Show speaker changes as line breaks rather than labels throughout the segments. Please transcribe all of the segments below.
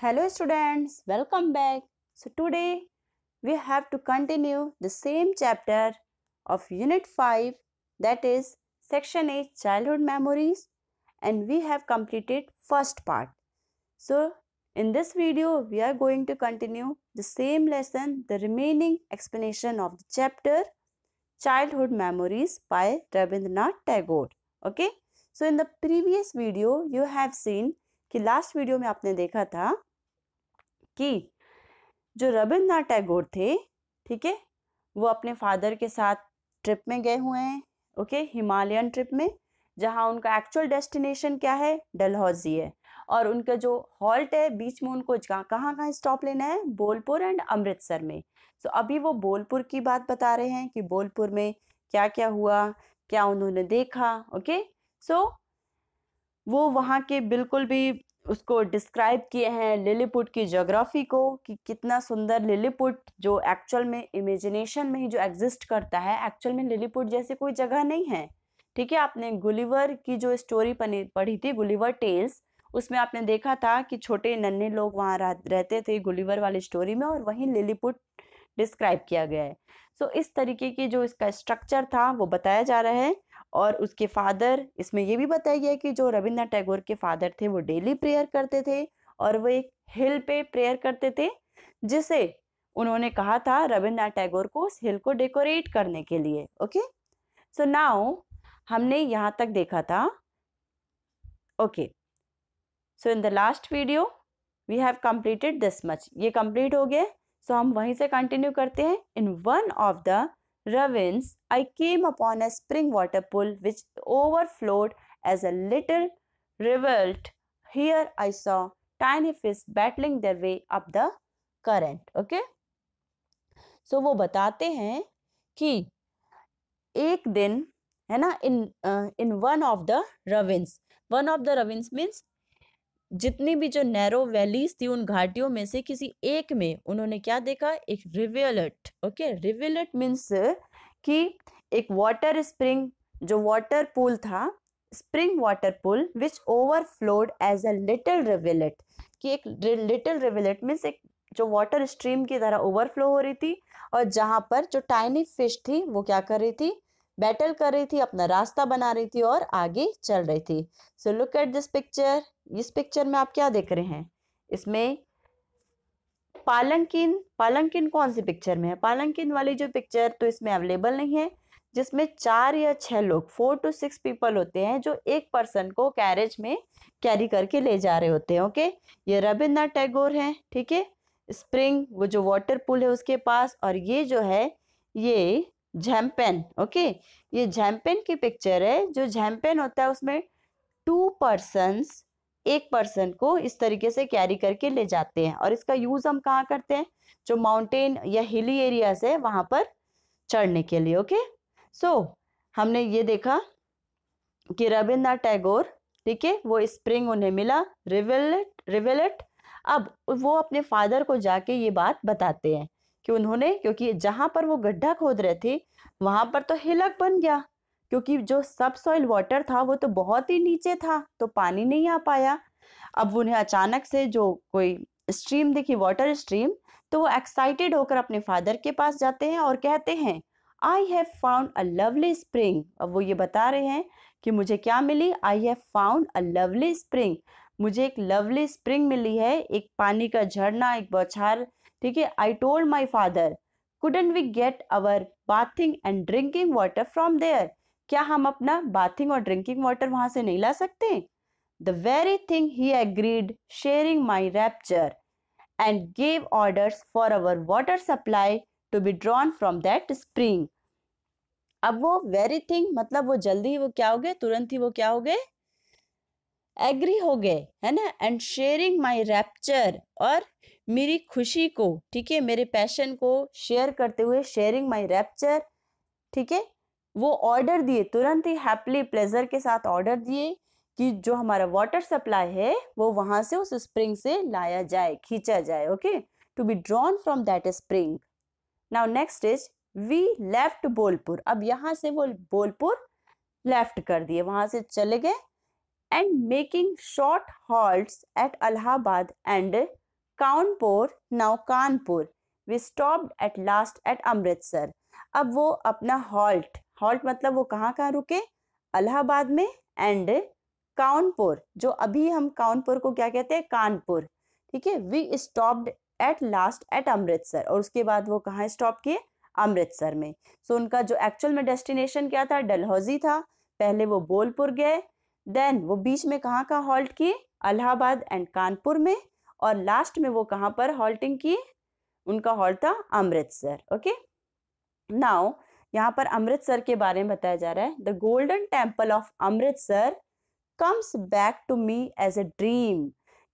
hello students welcome back so today we have to continue the same chapter of unit 5 that is section 8 childhood memories and we have completed first part so in this video we are going to continue the same lesson the remaining explanation of the chapter childhood memories by rabindranath tagore okay so in the previous video you have seen कि last video में आपने देखा था कि जो रविन्द्रनाथ टैगोर थे ठीक है वो अपने फादर के साथ ट्रिप में गए हुए हैं ओके हिमालयन ट्रिप में जहाँ उनका एक्चुअल डेस्टिनेशन क्या है डलहौजी है और उनका जो हॉल्ट है बीच में उनको कहाँ कहाँ स्टॉप लेना है बोलपुर एंड अमृतसर में सो तो so, अभी वो बोलपुर की बात बता रहे हैं कि बोलपुर में क्या क्या हुआ क्या उन्होंने देखा ओके सो so, वो वहाँ के बिल्कुल भी उसको डिस्क्राइब किए हैं लिलीपुट की जोग्राफी को कि कितना सुंदर लिलीपुट जो एक्चुअल में इमेजिनेशन में ही जो एग्जिस्ट करता है एक्चुअल में लिलीपुट जैसे कोई जगह नहीं है ठीक है आपने गुलिवर की जो स्टोरी पढ़ी थी गुलिवर टेल्स उसमें आपने देखा था कि छोटे नन्हे लोग वहाँ रहते थे गुलिवर वाली स्टोरी में और वहीं लिलीपुट डिस्क्राइब किया गया है सो so, इस तरीके की जो इसका स्ट्रक्चर था वो बताया जा रहा है और उसके फादर इसमें यह भी बताया गया कि जो रविन्द्रनाथ टैगोर के फादर थे वो डेली प्रेयर करते थे और वो एक हिल पे प्रेयर करते थे जिसे उन्होंने कहा था रविन्द्रनाथ टैगोर को उस हिल को डेकोरेट करने के लिए ओके सो नाउ हमने यहाँ तक देखा था okay so in the last video we have completed this much ये कंप्लीट हो गया सो so हम वहीं से कंटिन्यू करते हैं in one of the ravines, I came upon a spring water pool which overflowed as a little rivulet. Here I saw tiny fish battling their way up the current. Okay? So so, वो बताते हैं कि एक दिन है ना in in one of the ravines one of the ravines means जितनी भी जो नैरो वैलीज थी उन घाटियों में से किसी एक में उन्होंने क्या देखा एक रिवेलेट ओके रिवेलेट मीन्स कि एक वाटर स्प्रिंग जो वाटर पूल था spring water pool which overflowed as a little rivulet कि एक लिटिल रिवेलेट मीन्स एक जो वाटर स्ट्रीम की तरह ओवरफ्लो हो रही थी और जहाँ पर जो टाइनी फिश थी वो क्या कर रही थी बैटल कर रही थी अपना रास्ता बना रही थी और आगे चल रही थी so look at this picture इस पिक्चर में आप क्या देख रहे हैं इसमें पालंकिन पालंकिन कौन सी पिक्चर में है पालंकिन वाली जो पिक्चर तो इसमें अवेलेबल नहीं है जिसमें चार या छह लोग फोर टू सिक्स पीपल होते हैं जो एक पर्सन को कैरेज में कैरी करके ले जा रहे होते हैं ओके ये रविन्द्रनाथ टैगोर है ठीक है स्प्रिंग वो जो वाटर पूल है उसके पास और ये जो है ये झैम्पेन ओके ये झैम्पेन की पिक्चर है जो झैम्पेन होता है उसमें टू पर्सन्स एक पर्सन को इस तरीके से कैरी करके ले जाते हैं और इसका यूज हम कहाँ करते हैं जो माउंटेन या हिली एरियाज है वहां पर चढ़ने के लिए ओके सो so, हमने ये देखा कि रविन्द्रनाथ टैगोर ठीक है वो स्प्रिंग उन्हें मिला रिवेलेट रिवेलेट अब वो अपने फादर को जाके ये बात बताते हैं कि उन्होंने क्योंकि जहां पर वो गड्ढा खोद रहे थे वहां पर तो हिलक बन गया क्योंकि जो सब सॉइल वाटर था वो तो बहुत ही नीचे था तो पानी नहीं आ पाया अब उन्हें अचानक से जो कोई स्ट्रीम देखी वाटर स्ट्रीम तो वो एक्साइटेड होकर अपने फादर के पास जाते हैं और कहते हैं I have found a lovely spring अब वो ये बता रहे हैं कि मुझे क्या मिली I have found a lovely spring मुझे एक लवली स्प्रिंग मिली है एक पानी का झरना एक बौछार ठीक है I told my father couldn't we get our bathing and drinking water from there क्या हम अपना बाथिंग और ड्रिंकिंग वाटर वहां से नहीं ला सकते the very thing he agreed sharing my rapture and gave order for our water supply to be drawn from that spring अब वो वेरी थिंग मतलब वो जल्दी ही वो क्या हो गए तुरंत ही वो क्या हो गए एग्री हो गए है ना एंड शेयरिंग माई रैप्चर और मेरी खुशी को ठीक है मेरे पैशन को शेयर करते हुए शेयरिंग माई रैप्चर ठीक है वो ऑर्डर दिए तुरंत ही हैप्पली प्लेजर के साथ ऑर्डर दिए कि जो हमारा वाटर सप्लाई है वो वहां से उस स्प्रिंग से लाया जाए खींचा जाए okay to be drawn from that spring now next is we left Bolpur अब यहाँ से वो बोलपुर लेफ्ट कर दिए वहां से चले गए and making short halt at Allahabad and Kanpur now Kanpur we stop at last at Amritsar अब वो अपना हॉल्ट हॉल्ट मतलब वो कहाँ कहाँ रुके अलाहाबाद में एंड कानपुर जो अभी हम कानपुर को क्या कहते हैं कानपुर ठीक है we stopped at last at Amritsar और उसके बाद वो कहाँ स्टॉप किए अमृतसर में सो so, उनका जो एक्चुअल में डेस्टिनेशन क्या था डलहौजी था पहले वो बोलपुर गए देन वो बीच में कहाँ कहाँ हॉल्ट किए अलाहाबाद एंड कानपुर में और लास्ट में वो कहाँ पर हॉल्टिंग की उनका हॉल्ट था अमृतसर ओके नाउ यहाँ पर अमृतसर के बारे में बताया जा रहा है the golden temple of Amritsar comes back to me as a dream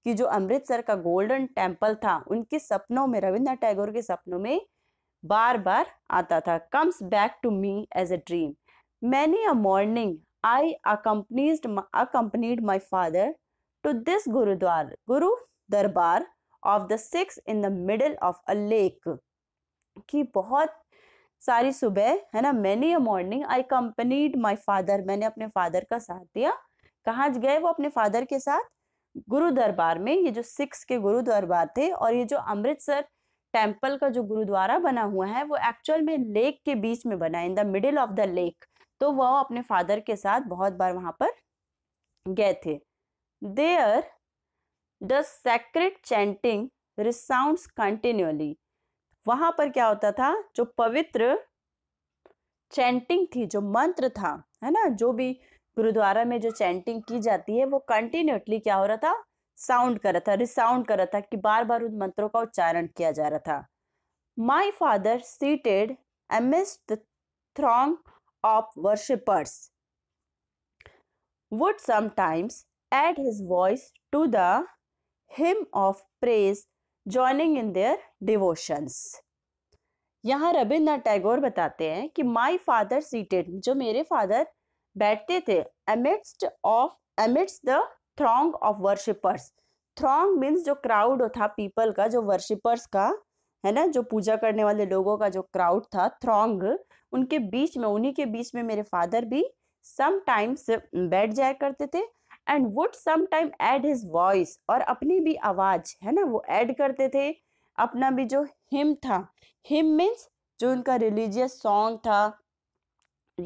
कि जो अमृतसर का गोल्डन टेम्पल था उनके सपनों में रविन्द्रनाथ टैगोर के सपनों में बार बार आता था comes back to me as a dream many a morning I accompanied accompanied my father to this Gurdwara Guru Darbar of the Sikhs in the middle of a lake कि बहुत सारी सुबह है ना many a morning I accompanied my father मैंने अपने father का साथ दिया कहाँ गए वो अपने फादर के साथ गुरु दरबार में ये जो सिक्स के गुरु दरबार थे और ये जो अमृतसर टेम्पल का जो गुरुद्वारा बना हुआ है वो एक्चुअल में लेक के बीच में बना है in the middle of the lake तो वह अपने फादर के साथ बहुत बार वहां पर गए थे there the sacred chanting resound continually वहां पर क्या होता था जो पवित्र चैंटिंग थी जो मंत्र था है ना जो भी गुरुद्वारा में जो चैंटिंग की जाती है वो कंटिन्यूटली क्या हो रहा था साउंड कर रहा था रिसाउंड कर रहा था कि बार बार उन मंत्रों का उच्चारण किया जा रहा था my father seated amidst throng of worshippers would would add his voice to the hymn of praise joining in their devotions यहाँ रविन्द्रनाथ टैगोर बताते हैं कि माई फादर सीटेड जो मेरे फादर बैठते थे amidst of amidst the throng of worshippers throng means जो crowd था पीपल का जो वर्शिपर्स का है ना जो पूजा करने वाले लोगों का जो क्राउड था थ्रोंग उनके बीच में उन्हीं के बीच में मेरे फादर भी समटाइम्स बैठ जाया करते थे एंड वुड समाइम एड हिज वॉइस और अपनी भी आवाज़ है ना वो ऐड करते थे अपना भी जो हिम था हिम मीन्स जो उनका रिलीजियस सॉन्ग था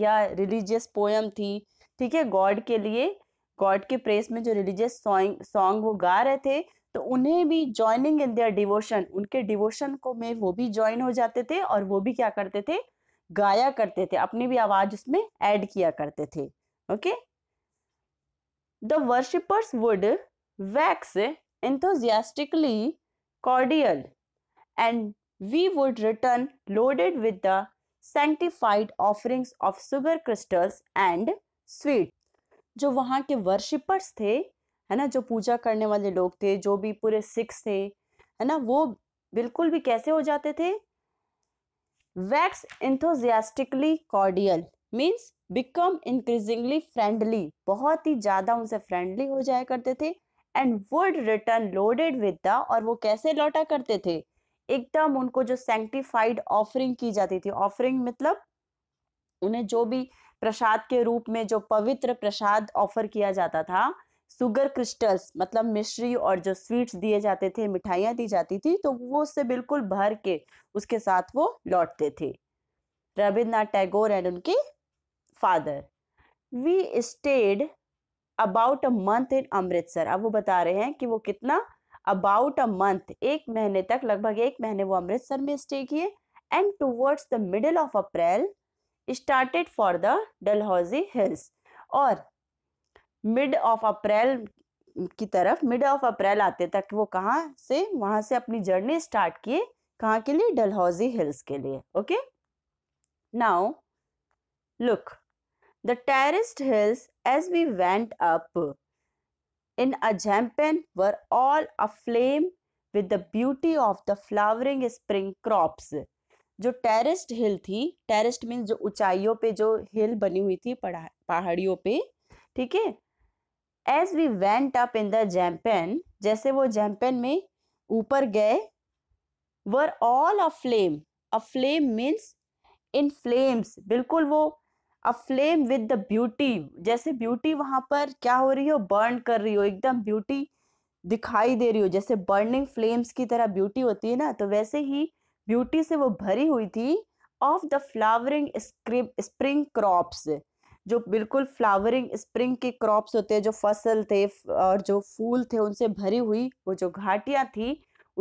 या रिलीजियस पोएम थी ठीक है गॉड के लिए गॉड के प्रेस में जो रिलीजियस सॉन्ग सॉन्ग वो गा रहे थे तो उन्हें भी ज्वाइनिंग इन देयर डिवोशन उनके डिवोशन को में वो भी ज्वाइन हो जाते थे और वो भी क्या करते थे गाया करते थे अपनी भी आवाज़ उसमें ऐड किया करते थे okay okay? the worshippers would wax enthusiastically cordial and we would return loaded with the sanctified offerings of sugar crystals and sweet जो वहाँ के वर्शिपर्स थे है ना जो पूजा करने वाले लोग थे जो भी पूरे सिक्स थे है ना वो बिल्कुल भी कैसे हो जाते थे wax enthusiastically cordial means become increasingly friendly बहुत ही ज्यादा उनसे फ्रेंडली हो जाया करते थे and would return loaded with the और वो कैसे लौटा करते थे एकदम उनको जो सेंक्टिफाइड ऑफरिंग की जाती थी ऑफरिंग मतलब उन्हें जो भी प्रसाद के रूप में जो पवित्र प्रसाद ऑफर किया जाता था सुगर क्रिस्टल्स मतलब मिश्री और जो स्वीट्स दिए जाते थे मिठाइयाँ दी जाती थी तो वो उससे बिल्कुल भर के उसके साथ वो लौटते थे रविन्द्रनाथ टैगोर एंड उनके father we stayed about a month in Amritsar अब वो बता रहे हैं कि वो कितना अबाउट अ मंथ एक महीने तक लगभग एक महीने वो अमृतसर में स्टे किए and towards the middle of April started for the Dalhousie hills और मिड ऑफ अप्रैल की तरफ मिड ऑफ अप्रैल आते तक वो कहाँ से वहां से अपनी जर्नी स्टार्ट किए कहाँ के लिए डलहौजी हिल्स के लिए okay now look the terraced hills as we went up in Ajampan were all aflame with the beauty of the flowering spring crops. जो टेरेस्ड हिल थी टेरेस्ड मीन्स जो ऊंचाइयों पे जो हिल बनी हुई थी पहाड़ियों पे ठीक है as we went up in the jampan जैसे वो जैम्पेन में ऊपर गए were all a flame a flame means in flames बिल्कुल वो a flame with the beauty जैसे ब्यूटी वहां पर क्या हो रही हो बर्न कर रही हो एकदम ब्यूटी दिखाई दे रही हो जैसे बर्निंग फ्लेम्स की तरह ब्यूटी होती है ना तो वैसे ही ब्यूटी से वो भरी हुई थी of the flowering spring crops जो बिल्कुल फ्लावरिंग स्प्रिंग के क्रॉप्स होते हैं जो फसल थे और जो फूल थे उनसे भरी हुई वो जो घाटियाँ थी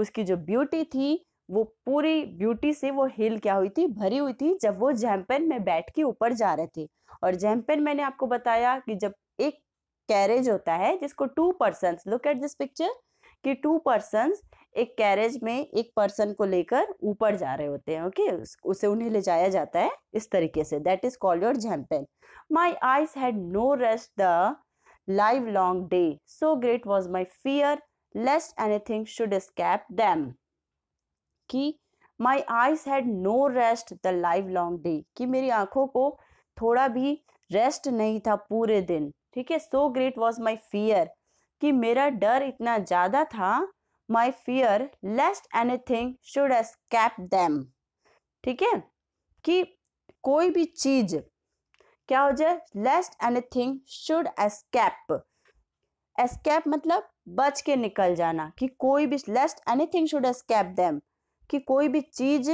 उसकी जो ब्यूटी थी वो पूरी ब्यूटी से वो हिल क्या हुई थी भरी हुई थी जब वो जैम्पेन में बैठ के ऊपर जा रहे थे और जैम्पेन मैंने आपको बताया कि जब एक कैरेज होता है जिसको two person look at this picture कि टू पर्सन एक कैरेज में एक पर्सन को लेकर ऊपर जा रहे होते हैं ओके okay? उसे उन्हें ले जाया जाता है इस तरीके से that is called your jampan my eyes had no rest the livelong day so great was my fear lest anything should escape them कि my eyes had no rest the livelong day कि मेरी आंखों को थोड़ा भी rest नहीं था पूरे दिन ठीक है so great was my fear कि मेरा डर इतना ज़्यादा था my fear lest anything should escape them ठीक है कि कोई भी चीज़ क्या हो जाए lest anything should escape escape मतलब बच के निकल जाना कि कोई भी lest anything should escape them कि कोई भी चीज़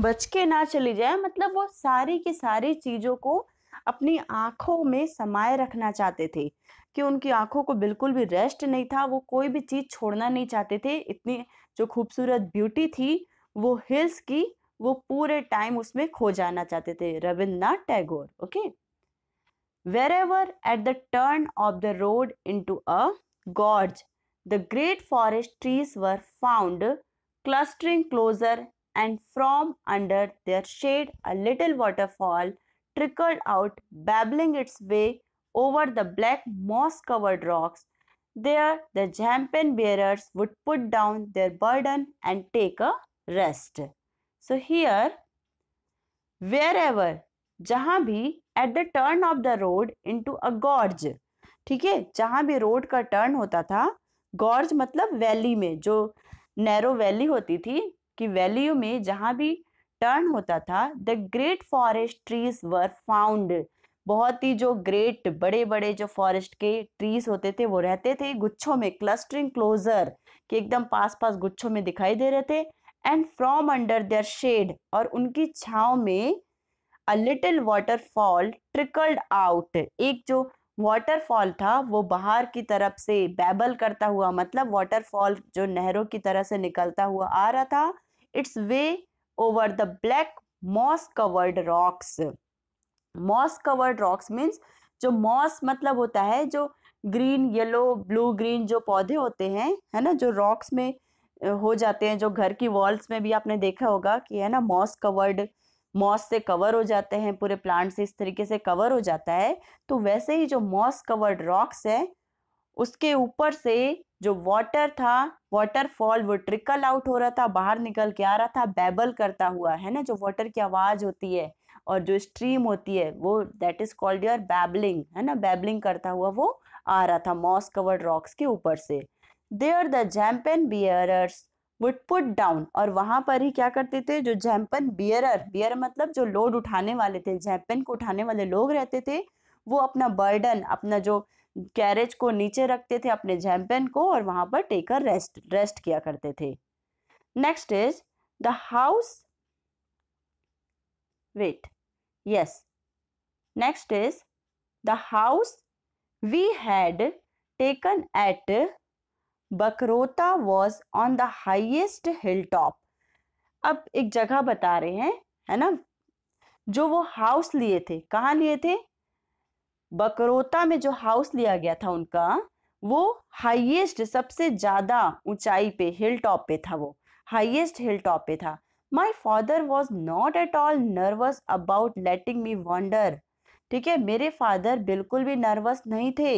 बच के ना चली जाए मतलब वो सारी की सारी चीज़ों को अपनी आंखों में समाये रखना चाहते थे कि उनकी आंखों को बिल्कुल भी रेस्ट नहीं था वो कोई भी चीज़ छोड़ना नहीं चाहते थे इतनी जो खूबसूरत ब्यूटी थी वो हिल्स की वो पूरे टाइम उसमें खो जाना चाहते थे Rabindranath Tagore okay wherever at the turn of the road into a gorge the great forest trees were found clustering closer and from under their shade a little waterfall trickled out babbling its way over the black moss covered rocks there the jampen bearers would put down their burden and take a rest so here wherever जहाँ भी at the turn of the road into a gorge ठीक है जहाँ भी road का turn होता था gorge मतलब वैली में जो नैरो वैली होती थी कि वैली में जहां भी टर्न होता था the great forest trees were found बहुत ही जो ग्रेट बड़े बड़े जो फॉरेस्ट के ट्रीज होते थे वो रहते थे गुच्छों में क्लस्टरिंग क्लोजर के एकदम पास पास गुच्छों में दिखाई दे रहे थे and from under their shade और उनकी छाव में a little waterfall trickled out एक जो वाटरफॉल था वो बाहर की तरफ से बैबल करता हुआ मतलब वाटरफॉल जो नहरों की तरह से निकलता हुआ आ रहा था its way over the black moss covered rocks moss covered rocks means जो मॉस मतलब होता है जो ग्रीन येलो ब्लू ग्रीन जो पौधे होते हैं है ना जो रॉक्स में हो जाते हैं जो घर की वॉल्स में भी आपने देखा होगा कि है ना मॉस कवर्ड मॉस से कवर हो जाते हैं पूरे प्लांट से इस तरीके से कवर हो जाता है तो वैसे ही जो मॉस कवर्ड रॉक्स है उसके ऊपर से जो वाटर था वाटरफॉल वो ट्रिकल आउट हो रहा था बाहर निकल के आ रहा था बैबल करता हुआ है ना जो वाटर की आवाज़ होती है और जो स्ट्रीम होती है वो that is called your babbling है ना बैबलिंग करता हुआ वो आ रहा था मॉस कवर्ड रॉक्स के ऊपर से there the jampan bearers would put down और वहां पर ही क्या करते थे जो जैम्पन बियरर बियर मतलब जो लोड उठाने वाले थे जैम्पन को उठाने वाले लोग रहते थे वो अपना बर्डन अपना जो कैरेज को नीचे रखते थे अपने जैम्पन को और वहां पर टेकर रेस्ट रेस्ट किया करते थे next is the house wait yes next is the house we had taken at Bakrota was on the highest hill top अब एक जगह बता रहे हैं है ना जो वो हाउस लिए थे कहाँ लिए थे बकरोता में जो हाउस लिया गया था उनका वो हाइएस्ट सबसे ज़्यादा ऊंचाई पे हिल टॉप पे था वो हाइएस्ट हिल टॉप पे था my father was not at all nervous about letting me वर ठीक है मेरे फादर बिल्कुल भी नर्वस नहीं थे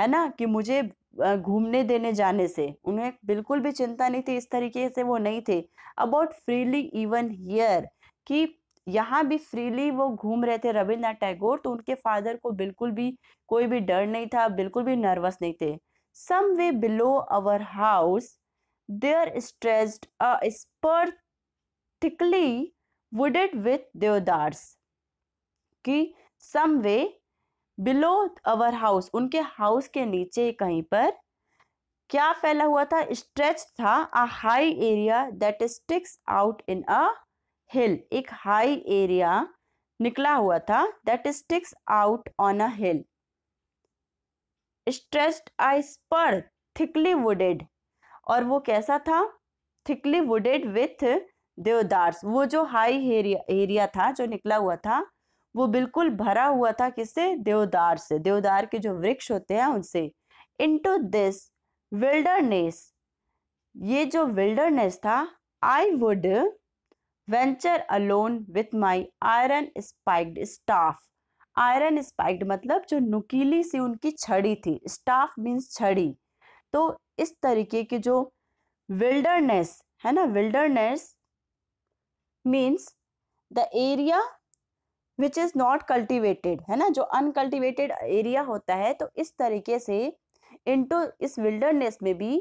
है ना कि मुझे घूमने देने जाने से उन्हें बिल्कुल भी चिंता नहीं थी इस तरीके से वो नहीं थे अबाउट फ्रीली इवन हियर कि यहाँ भी फ्रीली वो घूम रहे थे रविन्द्रनाथ टैगोर तो उनके फादर को बिल्कुल भी कोई भी डर नहीं था बिल्कुल भी नर्वस नहीं थे some way below our house there stressed a wooded with deodars कि some way below our house उनके हाउस के नीचे कहीं पर क्या फैला हुआ था स्ट्रेच था a high area that sticks out in a hill एक हाई एरिया निकला हुआ था that sticks out on a hill stressed I spur thickly wooded और वो कैसा था थिकली वुडेड विथ देवदार्स वो जो हाई एरिया एरिया था जो निकला हुआ था वो बिल्कुल भरा हुआ था किससे देवदार से देवदार के जो वृक्ष होते हैं उनसे टू दिस विल्डरनेस ये जो विल्डरनेस था I would venture alone with my iron spiked staff iron spiked मतलब जो नुकीली सी उनकी छड़ी थी स्टाफ मीन्स छड़ी तो इस तरीके की जो विल्डरनेस है ना wilderness means the area which is not cultivated है ना जो अनकल्टिवेटेड एरिया होता है तो इस तरीके से इनटू इस विल्डरनेस में भी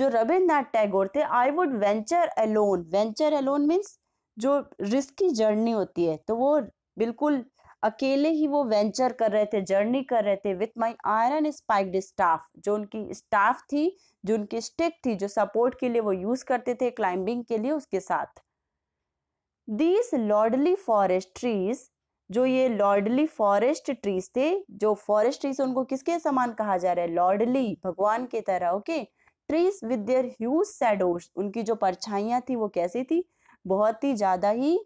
जो रविन्द्रनाथ टैगोर थे I would venture alone venture alone means जो रिस्क की जर्नी होती है तो वो बिल्कुल अकेले ही वो वेंचर कर रहे थे जर्नी कर रहे थे with my iron spiked staff जो उनकी स्टाफ थी जो उनकी स्टिक थी जो सपोर्ट के लिए वो यूज करते थे क्लाइंबिंग के लिए उसके साथ दीज लॉर्डली फॉरेस्ट ट्रीज जो ये लॉर्डली फॉरेस्ट ट्रीज थे जो फॉरेस्ट ट्रीज उनको किसके समान कहा जा रहा है लॉर्डली भगवान के तरह okay trees with their huge shadows उनकी जो परछाइयाँ थी वो कैसी थी बहुत ही ज़्यादा ही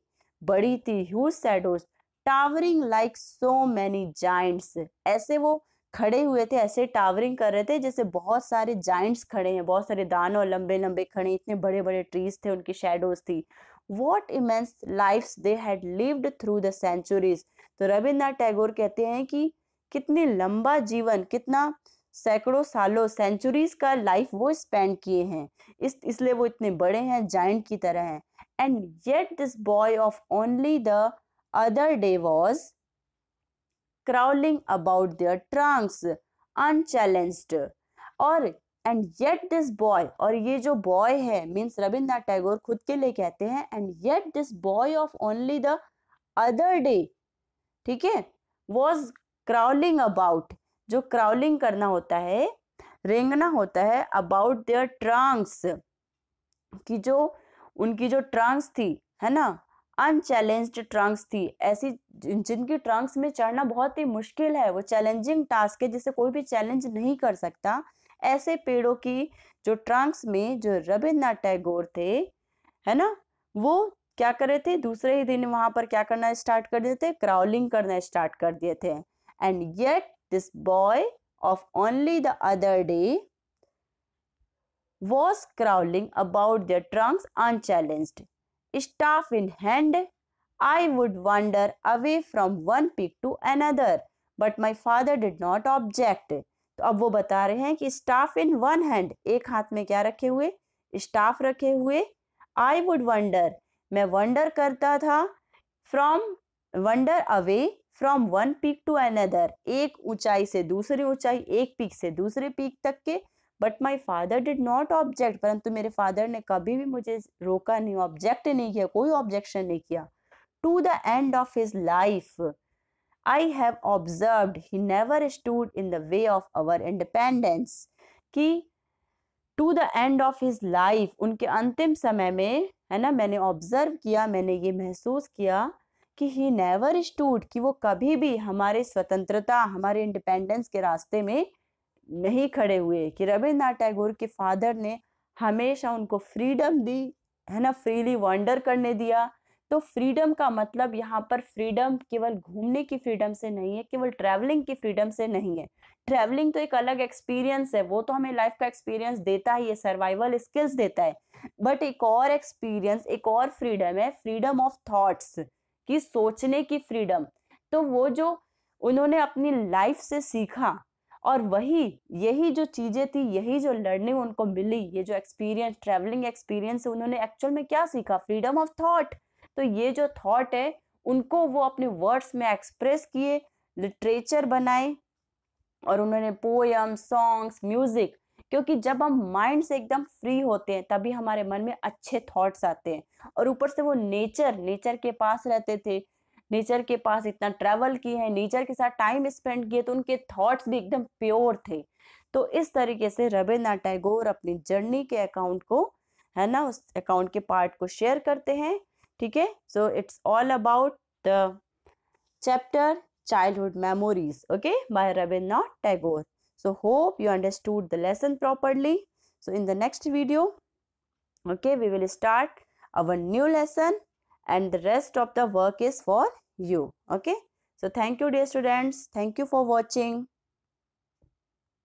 बड़ी थी huge shadows towering like so many giants ऐसे वो खड़े हुए थे ऐसे टावरिंग कर रहे थे जैसे बहुत सारे जाइंट्स खड़े हैं बहुत सारे दानों लंबे लंबे खड़े इतने बड़े बड़े ट्रीज थे उनकी शेडोज थी what immense life they had lived through the centuries तो रविन्द्रनाथ टैगोर कहते हैं कि कितने लंबा जीवन कितना सैकड़ों सालों सेंचुरीज का लाइफ वो स्पेंड किए हैं इस इसलिए वो इतने बड़े हैं जाइंट की तरह हैं and yet this boy of only the other day was crawling about their trunks unchallenged और एंड येट दिस बॉय और ये जो बॉय है मीन्स रविन्द्रनाथ टैगोर खुद के लिए कहते हैं and yet this boy of only the other day ठीक है वॉज क्राउलिंग अबाउट जो क्राउलिंग करना होता है रेंगना होता है अबाउट देयर ट्रांक्स की जो उनकी जो ट्रांक्स थी है ना अनचैलेंज ट्रंक्स थी ऐसी जिनकी ट्रंक्स में चढ़ना बहुत ही मुश्किल है वो चैलेंजिंग टास्क है जिसे कोई भी चैलेंज नहीं कर सकता ऐसे पेड़ों की जो ट्रंक्स में जो रविन्द्रनाथ टैगोर थे है ना वो क्या कर रहे थे दूसरे ही दिन वहां पर क्या करना स्टार्ट कर दिए क्राउलिंग करना स्टार्ट कर दिए थे and yet this boy of only the other day was crawling about the trunks unchallenged staff in hand I would wander away from one peak to another but my father did not object तो अब वो बता रहे हैं कि staff in one hand एक हाथ में क्या रखे हुए स्टाफ रखे हुए आई वुड वंडर मैं वंडर करता था from wander away from one peak to another एक ऊंचाई से दूसरी ऊंचाई एक पीक से दूसरे पीक तक के but my father did not object परंतु मेरे फादर ने कभी भी मुझे रोका नहीं ऑब्जेक्ट नहीं किया कोई ऑब्जेक्शन नहीं किया to the end of his life I have observe he never stood in the way of our independence कि to the end of his life उनके अंतिम समय में है ना मैंने ऑब्जर्व किया मैंने ये महसूस किया कि ही नेवर स्टूड कि वो कभी भी हमारे स्वतंत्रता हमारे इंडिपेंडेंस के रास्ते में नहीं खड़े हुए कि रविन्द्रनाथ टैगोर के फादर ने हमेशा उनको फ्रीडम दी है ना फ्रीली वंडर करने दिया तो फ्रीडम का मतलब यहाँ पर फ्रीडम केवल घूमने की फ्रीडम से नहीं है केवल ट्रैवलिंग की फ्रीडम से नहीं है ट्रैवलिंग तो एक अलग एक्सपीरियंस है वो तो हमें लाइफ का एक्सपीरियंस देता ही है सर्वाइवल स्किल्स देता है बट एक और एक्सपीरियंस एक और फ्रीडम है फ्रीडम ऑफ थॉट्स की सोचने की फ्रीडम तो वो जो उन्होंने अपनी लाइफ से सीखा और वही यही जो चीज़ें थी यही जो लर्निंग उनको मिली ये जो एक्सपीरियंस ट्रैवलिंग एक्सपीरियंस उन्होंने एक्चुअल में क्या सीखा फ्रीडम ऑफ थॉट तो ये जो थॉट है उनको वो अपने वर्ड्स में एक्सप्रेस किए लिटरेचर बनाए और उन्होंने पोएम सॉन्ग्स म्यूजिक क्योंकि जब हम माइंड से एकदम फ्री होते हैं तभी हमारे मन में अच्छे थॉट्स आते हैं और ऊपर से वो नेचर नेचर के पास रहते थे नेचर के पास इतना ट्रैवल किए हैं नेचर के साथ टाइम स्पेंड किए तो उनके थॉट्स भी एकदम प्योर थे तो इस तरीके से रविन्द्रनाथ टैगोर अपनी जर्नी के अकाउंट को है ना उस अकाउंट के पार्ट को शेयर करते हैं Okay, so it's all about the chapter childhood memories okay by rabindranath tagore so hope you understood the lesson properly so in the next video okay we will start our new lesson and the rest of the work is for you okay so thank you dear students thank you for watching